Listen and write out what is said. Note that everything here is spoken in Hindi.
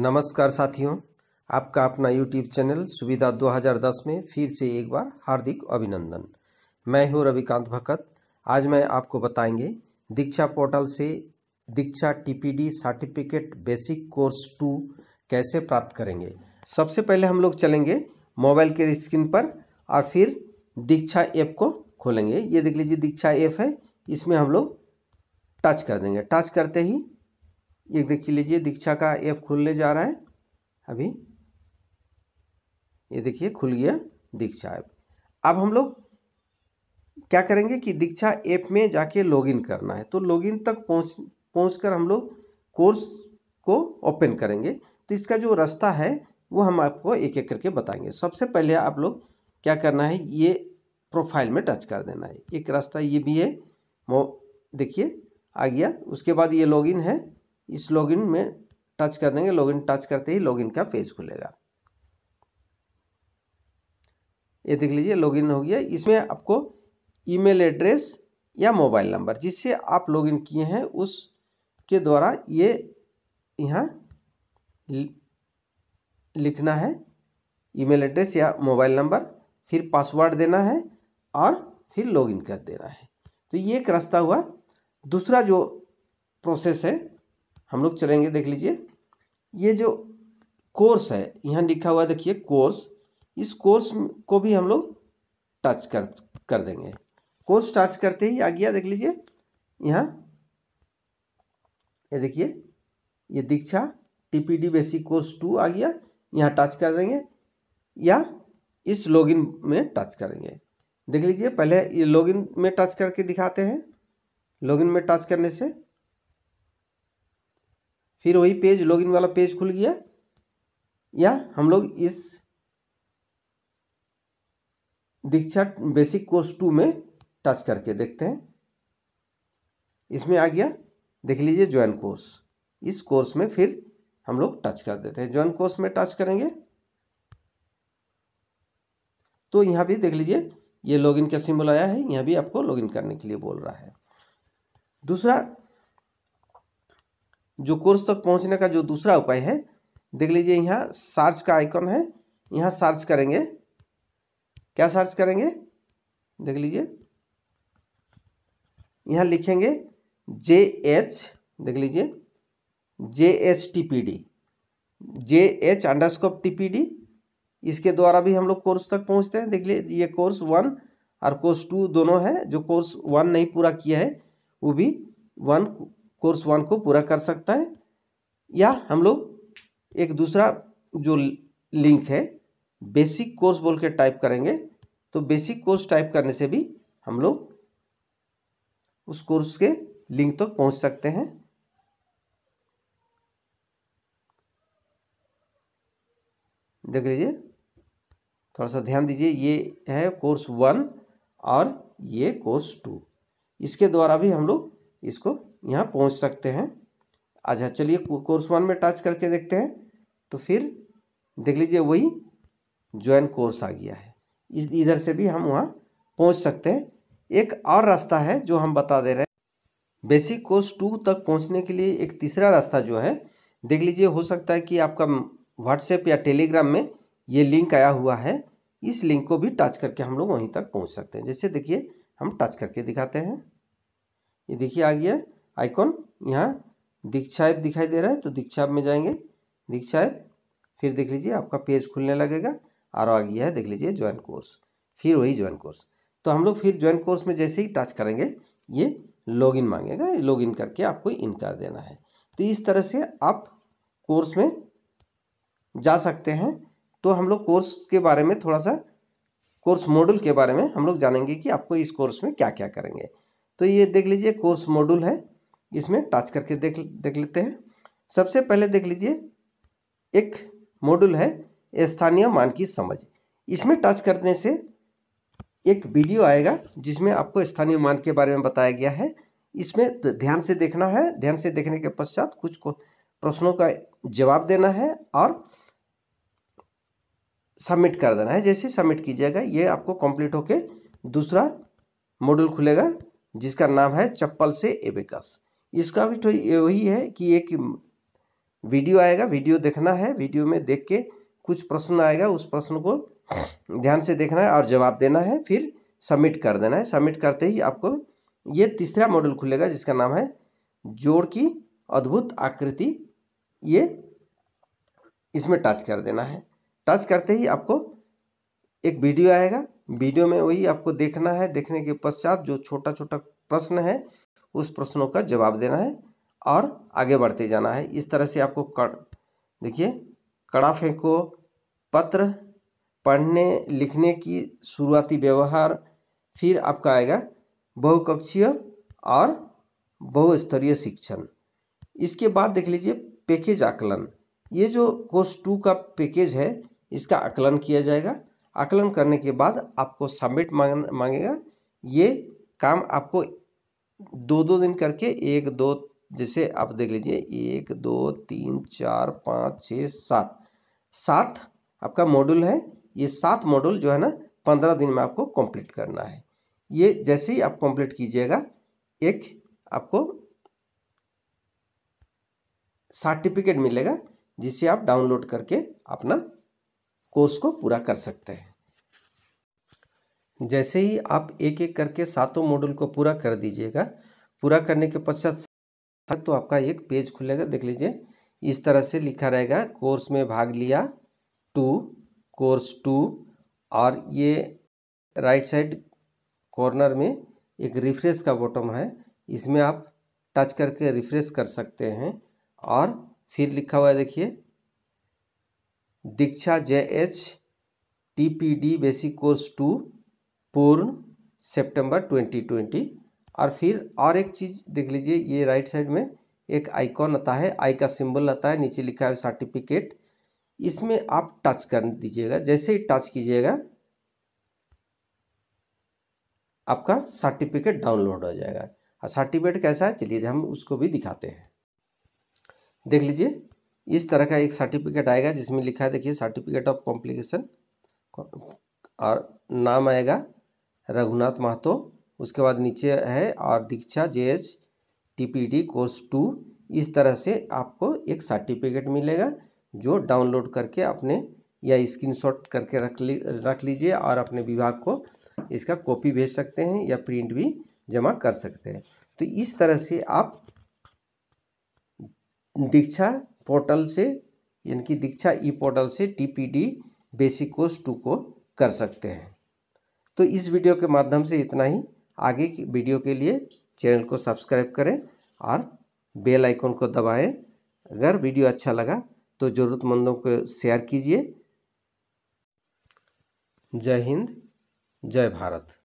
नमस्कार साथियों आपका अपना यूट्यूब चैनल सुविधा 2010 में फिर से एक बार हार्दिक अभिनंदन मैं हूं रविकांत भकत आज मैं आपको बताएंगे दीक्षा पोर्टल से Diksha TPD certificate basic course two कैसे प्राप्त करेंगे सबसे पहले हम लोग चलेंगे मोबाइल के स्क्रीन पर और फिर दीक्षा ऐप को खोलेंगे ये देख लीजिए दीक्षा ऐप है इसमें हम लोग टच कर देंगे टच करते ही ये देख लीजिए दीक्षा का ऐप खुलने जा रहा है अभी ये देखिए खुल गया दीक्षा ऐप अब हम लोग क्या करेंगे कि दीक्षा ऐप में जाके लॉगिन करना है तो लॉगिन तक पहुँच पहुँच हम लोग कोर्स को ओपन करेंगे तो इसका जो रास्ता है वो हम आपको एक एक करके बताएंगे सबसे पहले आप लोग क्या करना है ये प्रोफाइल में टच कर देना है एक रास्ता ये भी है देखिए आ गया उसके बाद ये लॉगिन है इस लॉगिन में टच कर देंगे लॉगिन टच करते ही लॉगिन का पेज खुलेगा ये देख लीजिए लॉगिन हो गया इसमें आपको ईमेल एड्रेस या मोबाइल नंबर जिससे आप लॉगिन किए हैं उसके द्वारा ये यहाँ लिखना है ईमेल एड्रेस या मोबाइल नंबर फिर पासवर्ड देना है और फिर लॉगिन कर देना है तो ये एक रास्ता हुआ दूसरा जो प्रोसेस है हम लोग चलेंगे देख लीजिए ये जो कोर्स है यहाँ लिखा हुआ देखिए कोर्स इस कोर्स को भी हम लोग टच कर कर देंगे कोर्स टच करते ही आ गया देख लीजिए यहाँ ये देखिए ये Diksha TPD basic course two आ गया यहाँ टच कर देंगे या इस लॉगिन में टच करेंगे देख लीजिए पहले ये लॉगिन में टच करके दिखाते हैं लॉगिन में टच करने से फिर वही पेज लॉगिन वाला पेज खुल गया या हम लोग इस दीक्षा बेसिक कोर्स टू में टच करके देखते हैं इसमें आ गया देख लीजिए ज्वाइन कोर्स इस कोर्स में फिर हम लोग टच कर देते हैं ज्वाइन कोर्स में टच करेंगे तो यहां भी देख लीजिए ये लॉगिन का सिंबल आया है यहां भी आपको लॉगिन करने के लिए बोल रहा है दूसरा जो कोर्स तक पहुंचने का जो दूसरा उपाय है देख लीजिए यहाँ सर्च का आइकॉन है यहाँ सर्च करेंगे क्या सर्च करेंगे देख लीजिए यहाँ लिखेंगे जे एच देख लीजिए J H T P D J H underscore T P D इसके द्वारा भी हम लोग कोर्स तक पहुँचते हैं देख लीजिए ये कोर्स वन और कोर्स टू दोनों है जो कोर्स वन नहीं पूरा किया है वो भी वन कोर्स वन को पूरा कर सकता है या हम लोग एक दूसरा जो लिंक है बेसिक कोर्स बोल के टाइप करेंगे तो बेसिक कोर्स टाइप करने से भी हम लोग उस कोर्स के लिंक तक तो पहुंच सकते हैं देख लीजिए थोड़ा सा ध्यान दीजिए ये है कोर्स वन और ये कोर्स टू इसके द्वारा भी हम लोग इसको यहाँ पहुँच सकते हैं अच्छा चलिए कोर्स वन में टच करके देखते हैं तो फिर देख लीजिए वही ज्वाइन कोर्स आ गया है इधर से भी हम वहाँ पहुँच सकते हैं एक और रास्ता है जो हम बता दे रहे हैं बेसिक कोर्स टू तक पहुँचने के लिए एक तीसरा रास्ता जो है देख लीजिए हो सकता है कि आपका व्हाट्सएप या टेलीग्राम में ये लिंक आया हुआ है इस लिंक को भी टच करके हम लोग वहीं तक पहुँच सकते हैं जैसे देखिए हम टच करके दिखाते हैं ये देखिए आ गया आइकॉन यहाँ दीक्षा ऐप दिखाई दे रहा है तो दीक्षा ऐप में जाएंगे दीक्षा ऐप फिर देख लीजिए आपका पेज खुलने लगेगा और आ गया है देख लीजिए ज्वाइन कोर्स फिर वही ज्वाइन कोर्स तो हम लोग फिर ज्वाइन कोर्स में जैसे ही टच करेंगे ये लॉगिन मांगेगा लॉगिन करके आपको इन कर देना है तो इस तरह से आप कोर्स में जा सकते हैं तो हम लोग कोर्स के बारे में थोड़ा सा कोर्स मॉड्यूल के बारे में हम लोग जानेंगे कि आपको इस कोर्स में क्या क्या करेंगे तो ये देख लीजिए कोर्स मॉड्यूल है इसमें टच करके देख देख लेते हैं सबसे पहले देख लीजिए एक मॉड्यूल है स्थानीय मान की समझ इसमें टच करने से एक वीडियो आएगा जिसमें आपको स्थानीय मान के बारे में बताया गया है इसमें तो ध्यान से देखना है ध्यान से देखने के पश्चात कुछ को प्रश्नों का जवाब देना है और सबमिट कर देना है जैसे सबमिट कीजिएगा ये आपको कंप्लीट होके दूसरा मॉड्यूल खुलेगा जिसका नाम है चप्पल से एबेकस इसका भी तो वही है कि एक वीडियो आएगा वीडियो देखना है वीडियो में देख के कुछ प्रश्न आएगा उस प्रश्न को ध्यान से देखना है और जवाब देना है फिर सबमिट कर देना है सबमिट करते ही आपको ये तीसरा मॉडल खुलेगा जिसका नाम है जोड़ की अद्भुत आकृति ये इसमें टच कर देना है टच करते ही आपको एक वीडियो आएगा वीडियो में वही आपको देखना है देखने के पश्चात जो छोटा छोटा प्रश्न है उस प्रश्नों का जवाब देना है और आगे बढ़ते जाना है इस तरह से आपको कर देखिए कड़ा फेंको पत्र पढ़ने लिखने की शुरुआती व्यवहार फिर आपका आएगा बहुकक्षीय और बहुस्तरीय शिक्षण इसके बाद देख लीजिए पैकेज आकलन ये जो कोर्स टू का पैकेज है इसका आकलन किया जाएगा आकलन करने के बाद आपको सबमिट मांग मांगेगा ये काम आपको दो दो दिन करके एक दो जैसे आप देख लीजिए एक दो तीन चार पाँच छः सात सात आपका मॉड्यूल है ये सात मॉड्यूल जो है ना पंद्रह दिन में आपको कंप्लीट करना है ये जैसे ही आप कंप्लीट कीजिएगा एक आपको सर्टिफिकेट मिलेगा जिसे आप डाउनलोड करके अपना कोर्स को पूरा कर सकते हैं जैसे ही आप एक एक करके सातों मॉड्यूल को पूरा कर दीजिएगा पूरा करने के पश्चात तो आपका एक पेज खुलेगा देख लीजिए इस तरह से लिखा रहेगा कोर्स में भाग लिया टू कोर्स टू और ये राइट साइड कॉर्नर में एक रिफ्रेश का बॉटम है इसमें आप टच करके रिफ्रेश कर सकते हैं और फिर लिखा हुआ है देखिए Diksha J H T P D basic course two पूर्ण सितंबर 2020 और फिर और एक चीज़ देख लीजिए ये राइट साइड में एक आइकॉन आता है आई का सिंबल आता है नीचे लिखा है सर्टिफिकेट इसमें आप टच कर दीजिएगा जैसे ही टच कीजिएगा आपका सर्टिफिकेट डाउनलोड हो जाएगा और सर्टिफिकेट कैसा है चलिए हम उसको भी दिखाते हैं देख लीजिए इस तरह का एक सर्टिफिकेट आएगा जिसमें लिखा है देखिए सर्टिफिकेट ऑफ कॉम्प्लिकेशन और नाम आएगा रघुनाथ महतो उसके बाद नीचे है और Diksha J H T P D course two इस तरह से आपको एक सर्टिफिकेट मिलेगा जो डाउनलोड करके अपने या स्क्रीनशॉट करके रख ली रख लीजिए और अपने विभाग को इसका कॉपी भेज सकते हैं या प्रिंट भी जमा कर सकते हैं तो इस तरह से आप दीक्षा पोर्टल से यानी कि दीक्षा ई पोर्टल से टीपीडी बेसिक कोर्स टू को कर सकते हैं तो इस वीडियो के माध्यम से इतना ही आगे की वीडियो के लिए चैनल को सब्सक्राइब करें और बेल आइकन को दबाएं अगर वीडियो अच्छा लगा तो ज़रूरतमंदों को शेयर कीजिए जय हिंद जय भारत